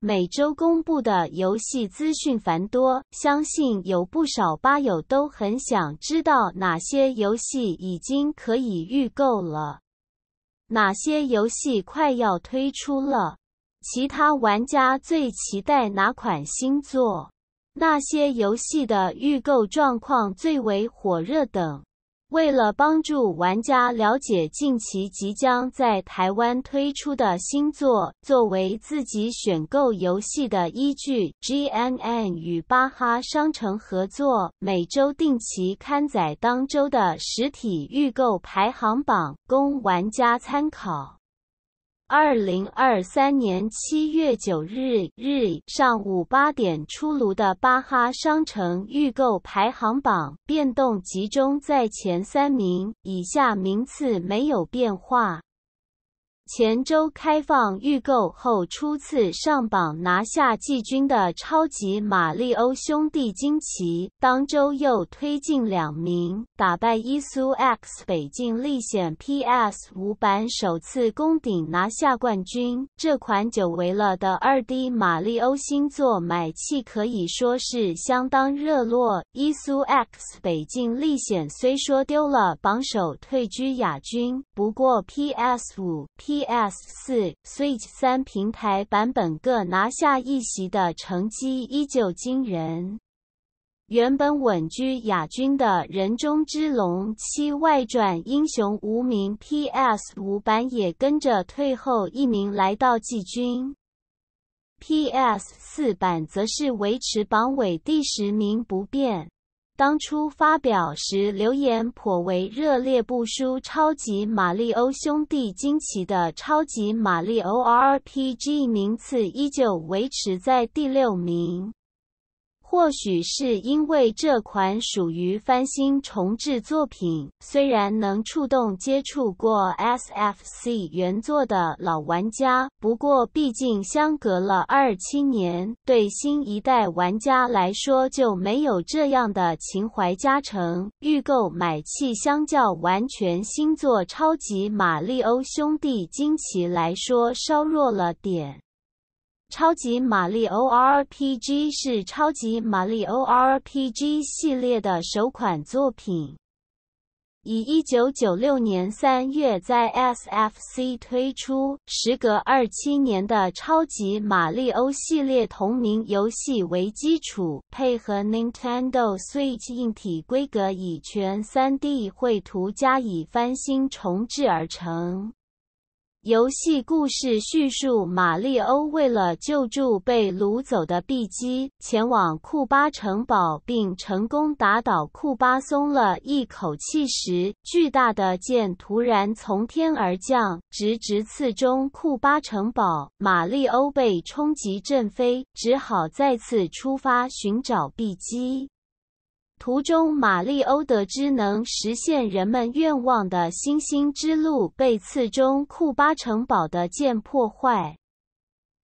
每周公布的游戏资讯繁多，相信有不少吧友都很想知道哪些游戏已经可以预购了，哪些游戏快要推出了，其他玩家最期待哪款新作，那些游戏的预购状况最为火热等。为了帮助玩家了解近期即将在台湾推出的星座，作为自己选购游戏的依据，GNN 与巴哈商城合作，每周定期刊载当周的实体预购排行榜，供玩家参考。二零二三年七月九日日上午八点出炉的巴哈商城预购排行榜变动集中在前三名，以下名次没有变化。前周开放预购后初次上榜拿下季军的《超级马里欧兄弟》惊奇，当周又推进两名，打败《伊苏 X：北境历险》PS5 版首次攻顶拿下冠军。这款久违了的 2D 马里欧新作买气可以说是相当热络。《伊苏 X：北境历险》虽说丢了榜首退居亚军，不过 PS5 P PS 四、Switch 三平台版本各拿下一席的成绩依旧惊人。原本稳居亚军的人中之龙七外传英雄无名 PS 五版也跟着退后一名来到季军，PS 四版则是维持榜尾第十名不变。当初发表时，留言颇为热烈，不输《超级马里欧兄弟》。惊奇的《超级马里欧 RPG》名次依旧维持在第六名。或许是因为这款属于翻新重置作品，虽然能触动接触过 SFC 原作的老玩家，不过毕竟相隔了二七年，对新一代玩家来说就没有这样的情怀加成。预购买气相较完全新作《超级马里奥兄弟惊奇》来说稍弱了点。《超级马丽 O RPG》是《超级马丽 O RPG》系列的首款作品，以1996年3月在 SFC 推出、时隔27年的《超级马丽欧系列同名游戏为基础，配合 Nintendo Switch 硬体规格，以全 3D 绘图加以翻新重制而成。游戏故事叙述：马里欧为了救助被掳走的碧姬，前往库巴城堡，并成功打倒库巴，松了一口气时，巨大的剑突然从天而降，直直刺中库巴城堡，马里欧被冲击震飞，只好再次出发寻找碧姬。途中，马里欧得知能实现人们愿望的星星之路被刺中库巴城堡的剑破坏，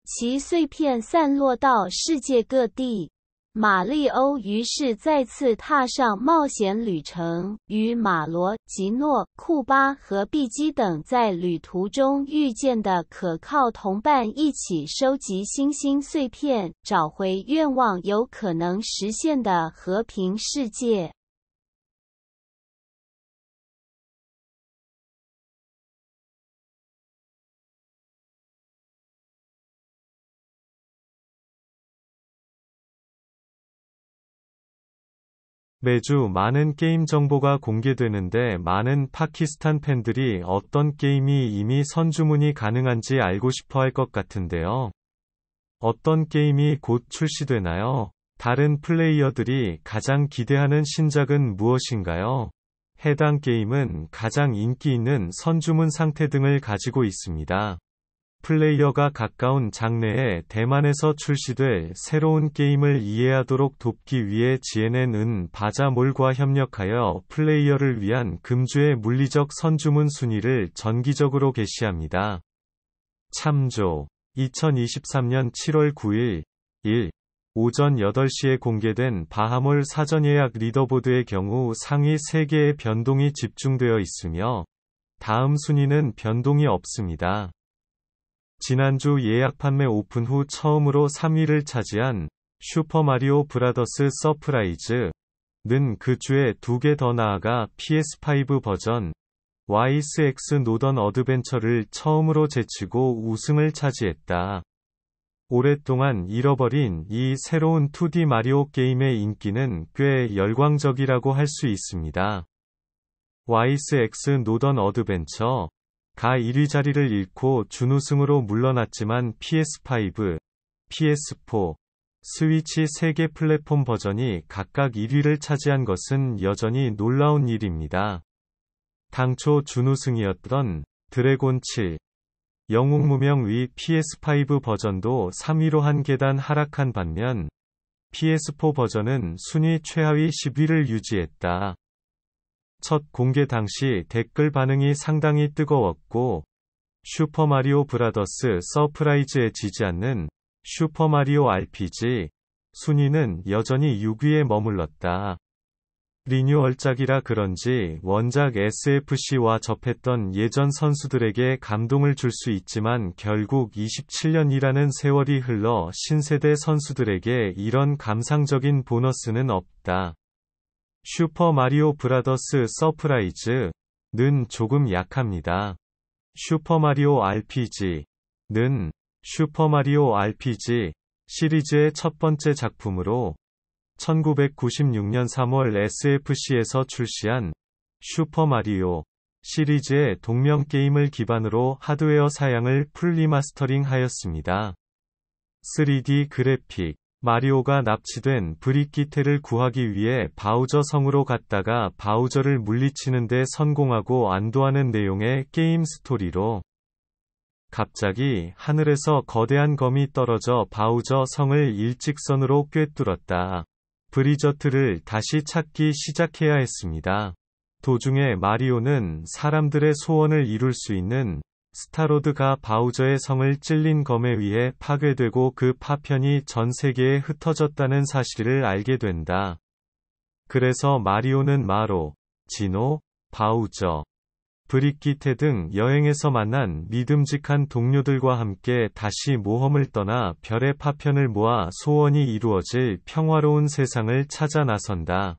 其碎片散落到世界各地。马利欧于是再次踏上冒险旅程，与马罗、吉诺、库巴和碧姬等在旅途中遇见的可靠同伴一起，收集星星碎片，找回愿望有可能实现的和平世界。 매주 많은 게임 정보가 공개되는데 많은 파키스탄 팬들이 어떤 게임이 이미 선주문이 가능한지 알고 싶어 할 것 같은데요. 어떤 게임이 곧 출시되나요? 다른 플레이어들이 가장 기대하는 신작은 무엇인가요? 해당 게임은 가장 인기 있는 선주문 상태 등을 가지고 있습니다. 플레이어가 가까운 장래에 대만에서 출시될 새로운 게임을 이해하도록 돕기 위해 GNN은 바자몰과 협력하여 플레이어를 위한 금주의 물리적 선주문 순위를 전기적으로 게시합니다. 참조 2023년 7월 9일 1. 오전 8시에 공개된 바하몰 사전 예약 리더보드의 경우 상위 3개의 변동이 집중되어 있으며 다음 순위는 변동이 없습니다. 지난주 예약 판매 오픈 후 처음으로 3위를 차지한 슈퍼마리오 브라더스 서프라이즈 는그 주에 두 개 더 나아가 PS5 버전 YSX 노던 어드벤처를 처음으로 제치고 우승을 차지했다. 오랫동안 잃어버린 이 새로운 2D 마리오 게임의 인기는 꽤 열광적이라고 할 수 있습니다. YSX 노던 어드벤처 가 1위 자리를 잃고 준우승으로 물러났지만 PS5, PS4, 스위치 3개 플랫폼 버전이 각각 1위를 차지한 것은 여전히 놀라운 일입니다. 당초 준우승이었던 드래곤 7, 영웅무명 위 PS5 버전도 3위로 한 계단 하락한 반면 PS4 버전은 순위 최하위 10위를 유지했다. 첫 공개 당시 댓글 반응이 상당히 뜨거웠고, 슈퍼마리오 브라더스 서프라이즈에 지지 않는 슈퍼마리오 RPG 순위는 여전히 6위에 머물렀다. 리뉴얼작이라 그런지 원작 SFC와 접했던 예전 선수들에게 감동을 줄 수 있지만 결국 27년이라는 세월이 흘러 신세대 선수들에게 이런 감상적인 보너스는 없다. 슈퍼 마리오 브라더스 서프라이즈는 조금 약합니다. 슈퍼 마리오 RPG는 슈퍼 마리오 RPG 시리즈의 첫 번째 작품으로 1996년 3월 SFC에서 출시한 슈퍼 마리오 시리즈의 동명 게임을 기반으로 하드웨어 사양을 풀 리마스터링 하였습니다. 3D 그래픽 마리오가 납치된 브리키테를 구하기 위해 바우저 성으로 갔다가 바우저를 물리치는데 성공하고 안도하는 내용의 게임 스토리로 갑자기 하늘에서 거대한 검이 떨어져 바우저 성을 일직선으로 꿰뚫었다. 브리저트를 다시 찾기 시작해야 했습니다. 도중에 마리오는 사람들의 소원을 이룰 수 있는 스타로드가 바우저의 성을 찔린 검에 의해 파괴되고 그 파편이 전 세계에 흩어졌다는 사실을 알게 된다. 그래서 마리오는 마로, 진호, 바우저, 브리키테 등 여행에서 만난 믿음직한 동료들과 함께 다시 모험을 떠나 별의 파편을 모아 소원이 이루어질 평화로운 세상을 찾아 나선다.